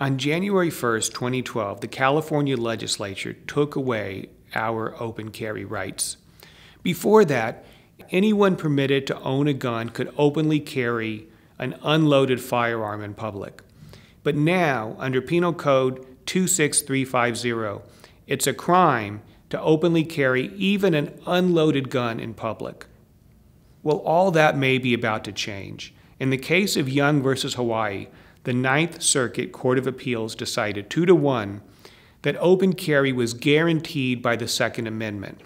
On January 1st, 2012, the California legislature took away our open carry rights. Before that, anyone permitted to own a gun could openly carry an unloaded firearm in public. But now, under Penal Code 26350, it's a crime to openly carry even an unloaded gun in public. Well, all that may be about to change. In the case of Young versus Hawaii, the Ninth Circuit Court of Appeals decided two to one that open carry was guaranteed by the Second Amendment.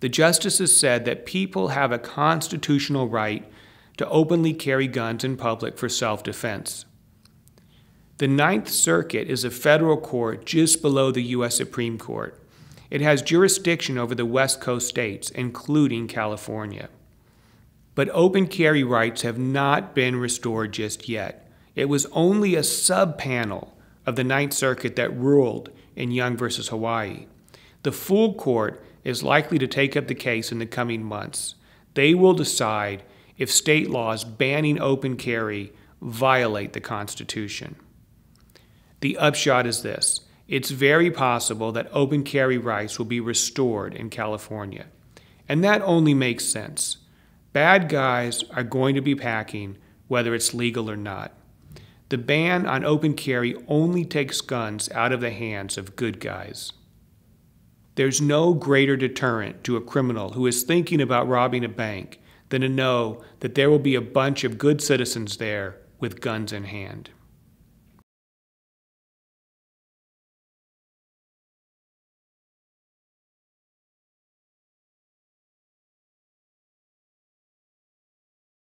The justices said that people have a constitutional right to openly carry guns in public for self defense. The Ninth Circuit is a federal court just below the U.S. Supreme Court. It has jurisdiction over the West Coast states, including California. But open carry rights have not been restored just yet. It was only a subpanel of the Ninth Circuit that ruled in Young versus Hawaii. The full court is likely to take up the case in the coming months. They will decide if state laws banning open carry violate the Constitution. The upshot is this it's very possible that open carry rights will be restored in California. And that only makes sense. Bad guys are going to be packing, whether it's legal or not. The ban on open carry only takes guns out of the hands of good guys. There's no greater deterrent to a criminal who is thinking about robbing a bank than to know that there will be a bunch of good citizens there with guns in hand.